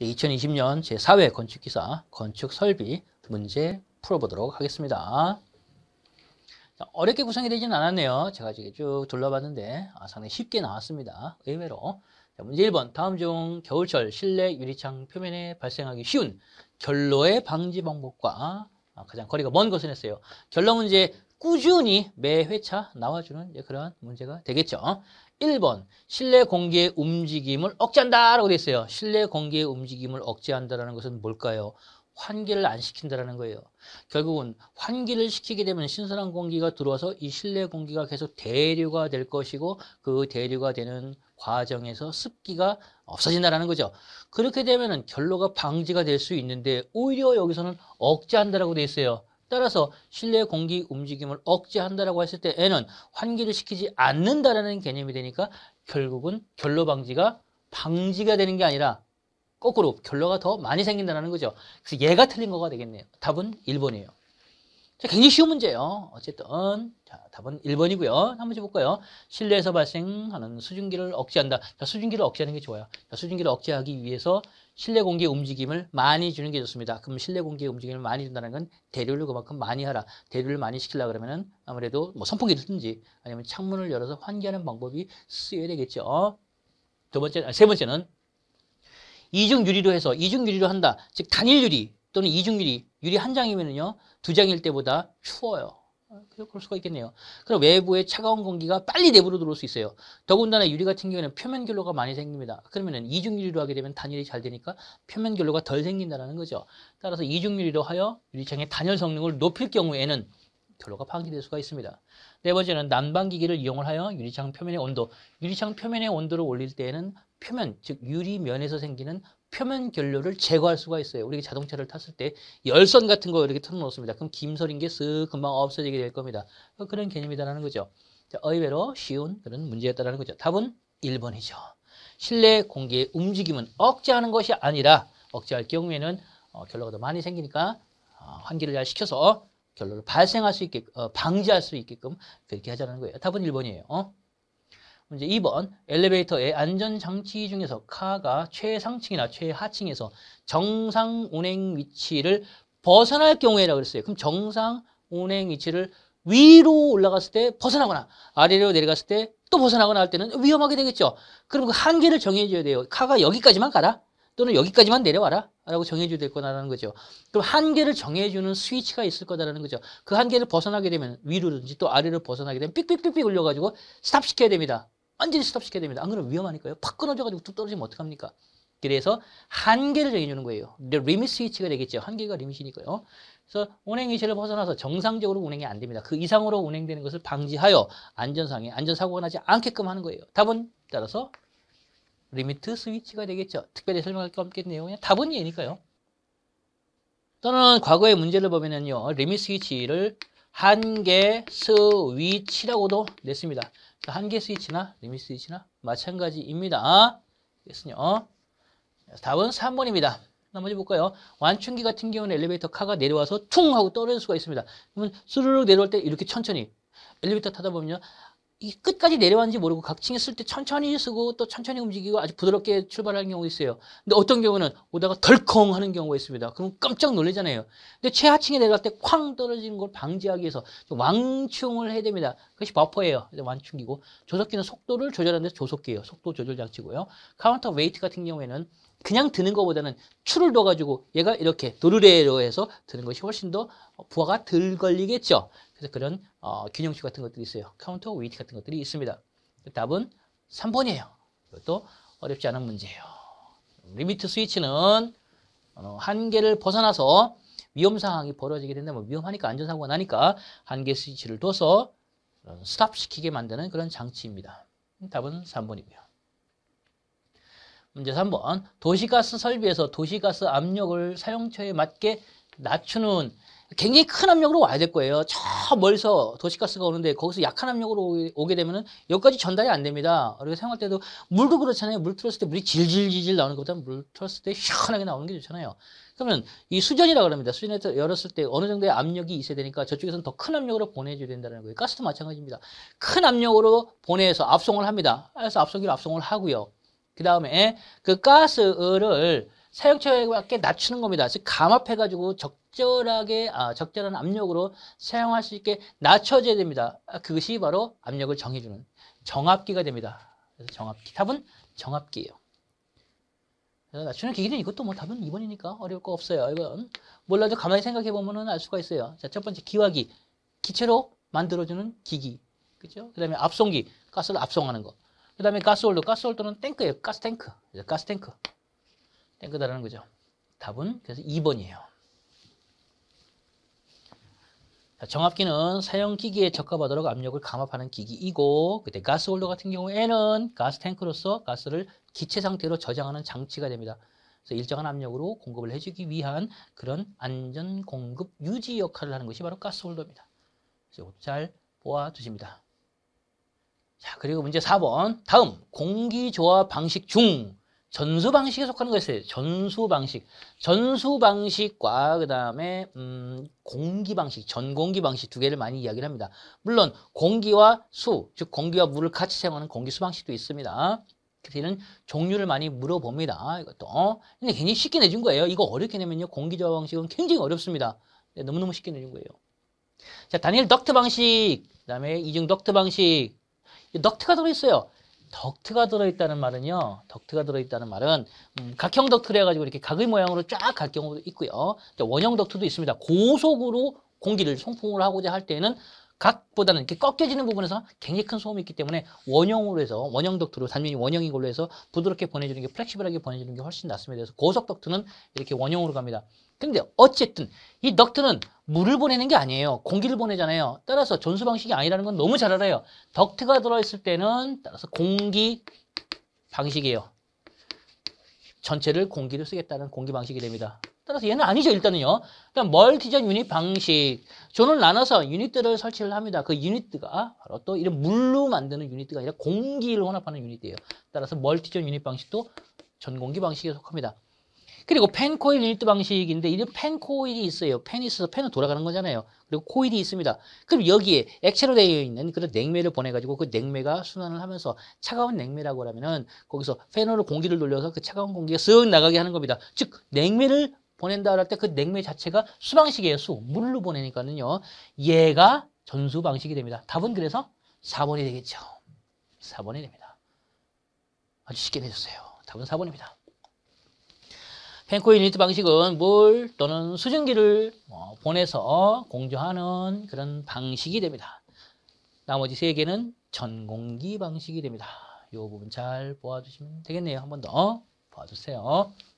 2020년 제4회 건축기사 건축설비 문제 풀어보도록 하겠습니다. 어렵게 구성이 되진 않았네요. 제가 지금 쭉 둘러봤는데 아, 상당히 쉽게 나왔습니다. 의외로. 자, 문제 1번 다음 중 겨울철 실내 유리창 표면에 발생하기 쉬운 결로의 방지 방법과 아, 가장 거리가 먼 것을 했어요. 결론은이제 꾸준히 매 회차 나와주는 그런 문제가 되겠죠. 1번 실내 공기의 움직임을 억제한다 라고 돼 있어요. 실내 공기의 움직임을 억제한다라는 것은 뭘까요? 환기를 안 시킨다라는 거예요. 결국은 환기를 시키게 되면 신선한 공기가 들어와서 이 실내 공기가 계속 대류가 될 것이고 그 대류가 되는 과정에서 습기가 없어진다라는 거죠. 그렇게 되면은 결로가 방지가 될 수 있는데 오히려 여기서는 억제한다라고 돼 있어요. 따라서 실내 공기 움직임을 억제한다라고 했을 때 N은 환기를 시키지 않는다라는 개념이 되니까 결국은 결로 방지가 방지가 되는 게 아니라 거꾸로 결로가 더 많이 생긴다는 거죠. 그래서 얘가 틀린 거가 되겠네요. 답은 1번이에요. 자, 굉장히 쉬운 문제예요. 어쨌든 자, 답은 1번이고요. 한 번씩 볼까요? 실내에서 발생하는 수증기를 억제한다. 자, 수증기를 억제하는 게 좋아요. 자, 수증기를 억제하기 위해서 실내 공기의 움직임을 많이 주는 게 좋습니다. 그럼 실내 공기의 움직임을 많이 준다는 건 대류를 그만큼 많이 하라. 대류를 많이 시키려 그러면은 아무래도 뭐 선풍기를 쓰든지 아니면 창문을 열어서 환기하는 방법이 쓰여야 되겠죠. 두 번째, 아, 세 번째는 이중 유리로 해서 이중 유리로 한다. 즉 단일 유리 또는 이중 유리 유리 한 장이면요 두 장일 때보다 추워요. 그럴 수가 있겠네요. 그럼 외부의 차가운 공기가 빨리 내부로 들어올 수 있어요. 더군다나 유리 같은 경우에는 표면 결로가 많이 생깁니다. 그러면 이중 유리로 하게 되면 단열이 잘 되니까 표면 결로가 덜 생긴다는 거죠. 따라서 이중 유리로 하여 유리창의 단열 성능을 높일 경우에는 결로가 파괴될 수가 있습니다. 네 번째는 난방기기를 이용을 하여 유리창 표면의 온도, 유리창 표면의 온도를 올릴 때에는 표면 즉 유리면에서 생기는 표면 결료를 제거할 수가 있어요. 우리 자동차를 탔을 때 열선 같은 거 이렇게 틀어놓습니다. 그럼 김설인 게쓱 금방 없어지게 될 겁니다. 어, 그런 개념이다라는 거죠. 자, 의외로 쉬운 그런 문제였다라는 거죠. 답은 1번이죠. 실내 공기의 움직임은 억제하는 것이 아니라 억제할 경우에는 어, 결로가 더 많이 생기니까 어, 환기를 잘 시켜서 결로를 발생할 수 있게 어, 방지할 수 있게끔 그렇게 하자는 거예요. 답은 1번이에요. 어? 문제 2번 엘리베이터의 안전장치 중에서 카가 최상층이나 최하층에서 정상 운행 위치를 벗어날 경우에라고 그랬어요. 그럼 정상 운행 위치를 위로 올라갔을 때 벗어나거나 아래로 내려갔을 때 또 벗어나거나 할 때는 위험하게 되겠죠. 그럼 그 한계를 정해줘야 돼요. 카가 여기까지만 가라. 또는 여기까지만 내려와라 라고 정해줘야 될 거다라는 거죠. 그럼 한계를 정해주는 스위치가 있을 거다라는 거죠. 그 한계를 벗어나게 되면 위로든지 또 아래로 벗어나게 되면 삑삑삑삑 올려가지고 스탑시켜야 됩니다. 완전히 스톱시켜야 됩니다. 안 그러면 위험하니까요. 팍 끊어져가지고 툭 떨어지면 어떡합니까? 그래서 한계를 정해주는 거예요. 리미 스위치가 되겠죠. 한계가 리미시니까요 그래서 운행 위치를 벗어나서 정상적으로 운행이 안 됩니다. 그 이상으로 운행되는 것을 방지하여 안전상에 안전사고가 나지 않게끔 하는 거예요. 답은 따라서 리미트 스위치가 되겠죠. 특별히 설명할 게 없겠네요. 그냥 답은 얘니까요 또는 과거의 문제를 보면은요. 리미 스위치를 한계 스위치라고도 냈습니다. 한계 스위치나 리밋 스위치나 마찬가지입니다. 됐으니 어? 답은 3번입니다. 나머지 볼까요? 완충기 같은 경우는 엘리베이터 카가 내려와서 퉁 하고 떨어질 수가 있습니다. 그러면 스르륵 내려올 때 이렇게 천천히 엘리베이터 타다 보면요. 이 끝까지 내려왔는지 모르고 각층에 쓸 때 천천히 쓰고 또 천천히 움직이고 아주 부드럽게 출발하는 경우 가 있어요. 근데 어떤 경우는 오다가 덜컹 하는 경우가 있습니다. 그럼 깜짝 놀라잖아요. 근데 최하층에 내려갈 때 쾅 떨어지는 걸 방지하기 위해서 왕충을 해야 됩니다. 그것이 버퍼예요. 완충기고 조석기는 속도를 조절하는 데 조속기예요. 속도 조절 장치고요. 카운터 웨이트 같은 경우에는 그냥 드는 것보다는 추를 둬가지고 얘가 이렇게 도르레로 해서 드는 것이 훨씬 더 부하가 덜 걸리겠죠. 그래서 그런 어, 균형식 같은 것들이 있어요. 카운터 웨이트 같은 것들이 있습니다. 그 답은 3번이에요. 이것도 어렵지 않은 문제예요. 리미트 스위치는 어, 한계를 벗어나서 위험 상황이 벌어지게 된다면 뭐 위험하니까 안전사고가 나니까 한계 스위치를 둬서 스탑시키게 만드는 그런 장치입니다. 답은 3번이고요. 문제 3번 도시가스 설비에서 도시가스 압력을 사용처에 맞게 낮추는 굉장히 큰 압력으로 와야 될 거예요. 저 멀리서 도시가스가 오는데 거기서 약한 압력으로 오게 되면은 여기까지 전달이 안 됩니다. 그리고 생각할 때도 물도 그렇잖아요. 물 틀었을 때 물이 질질질질 나오는 것보다 물 틀었을 때 시원하게 나오는 게 좋잖아요. 그러면 이 수전이라고 합니다. 수전에 서 열었을 때 어느 정도의 압력이 있어야 되니까 저쪽에서는 더 큰 압력으로 보내줘야 된다는 거예요. 가스도 마찬가지입니다. 큰 압력으로 보내서 압송을 합니다. 그래서 압송기로 압송을 하고요. 그 다음에 그 가스를 사용처에 맞게 낮추는 겁니다. 즉 감압해가지고 적절하게 아, 적절한 압력으로 사용할 수 있게 낮춰져야 됩니다. 아, 그것이 바로 압력을 정해주는 정압기가 됩니다. 그래서 정압기 답은 정압기예요. 낮추는 기기는 이것도 뭐 답은 2번이니까 어려울 거 없어요. 이건 몰라도 가만히 생각해 보면 은알 수가 있어요. 자, 첫 번째 기화기. 기체로 만들어주는 기기. 그죠? 그 다음에 압송기. 가스를 압송하는 거. 그 다음에 가스홀더. 가스홀더는 탱크예요. 가스탱크. 가스탱크. 땡그다라는 거죠. 답은 그래서 2번이에요. 정압기는 사용 기기에 적합하도록 압력을 감압하는 기기이고 그때 가스 홀더 같은 경우에는 가스 탱크로서 가스를 기체 상태로 저장하는 장치가 됩니다. 그래서 일정한 압력으로 공급을 해주기 위한 그런 안전 공급 유지 역할을 하는 것이 바로 가스 홀더입니다. 그래서 잘 보아두십니다. 자, 그리고 문제 4번. 다음, 공기조화 방식 중 전수 방식에 속하는 것이어요 전수 방식. 전수 방식과 그다음에 음, 공기 방식, 전공기 방식 두 개를 많이 이야기를 합니다. 물론 공기와 수, 즉 공기와 물을 같이 사용하는 공기 수 방식도 있습니다. 그래서 이런 종류를 많이 물어봅니다. 이것도. 근데 굉장히 쉽게 내준 거예요. 이거 어렵게 내면요. 공기 저하 방식은 굉장히 어렵습니다. 네, 너무너무 쉽게 내준 거예요. 자, 단일 덕트 방식, 그다음에 이중 덕트 방식. 덕트가 들어있어요. 덕트가 들어있다는 말은요. 덕트가 들어있다는 말은 음, 각형 덕트를 해가지고 이렇게 각의 모양으로 쫙 갈 경우도 있고요. 원형 덕트도 있습니다. 고속으로 공기를 송풍을 하고자 할 때에는 각보다는 이렇게 꺾여지는 부분에서 굉장히 큰 소음이 있기 때문에 원형으로 해서 원형 덕트로 단면이 원형인 걸로 해서 부드럽게 보내주는 게 플렉시블하게 보내주는 게 훨씬 낫습니다. 그래서 고속 덕트는 이렇게 원형으로 갑니다. 근데 어쨌든 이 덕트는 물을 보내는 게 아니에요. 공기를 보내잖아요. 따라서 전수 방식이 아니라는 건 너무 잘 알아요. 덕트가 들어있을 때는 따라서 공기 방식이에요. 전체를 공기로 쓰겠다는 공기 방식이 됩니다. 따라서 얘는 아니죠 일단은요 일단 멀티전 유닛 방식 존을 나눠서 유닛들을 설치를 합니다 그유닛가 바로 또 이런 물로 만드는 유닛가 아니라 공기를 혼합하는 유닛이에요 따라서 멀티전 유닛 방식도 전공기 방식에 속합니다 그리고 펜 코일 유닛 방식인데 이런 펜 코일이 있어요. 펜이 있어서 펜은 돌아가는 거잖아요. 그리고 코일이 있습니다. 그럼 여기에 액체로 되어 있는 그런 냉매를 보내가지고 그 냉매가 순환을 하면서 차가운 냉매라고 하면은 거기서 페너로 공기를 돌려서 그 차가운 공기가 쓱 나가게 하는 겁니다. 즉 냉매를 보낸다 할 때 그 냉매 자체가 수방식이에요. 수 물로 보내니까는요. 얘가 전수 방식이 됩니다. 답은 그래서 4번이 되겠죠. 4번이 됩니다. 아주 쉽게 내줬어요. 답은 4번입니다. 펜코 유니트 방식은 물 또는 수증기를 어, 보내서 공조하는 그런 방식이 됩니다. 나머지 세 개는 전공기 방식이 됩니다. 이 부분 잘 보아주시면 되겠네요. 한번더보아주세요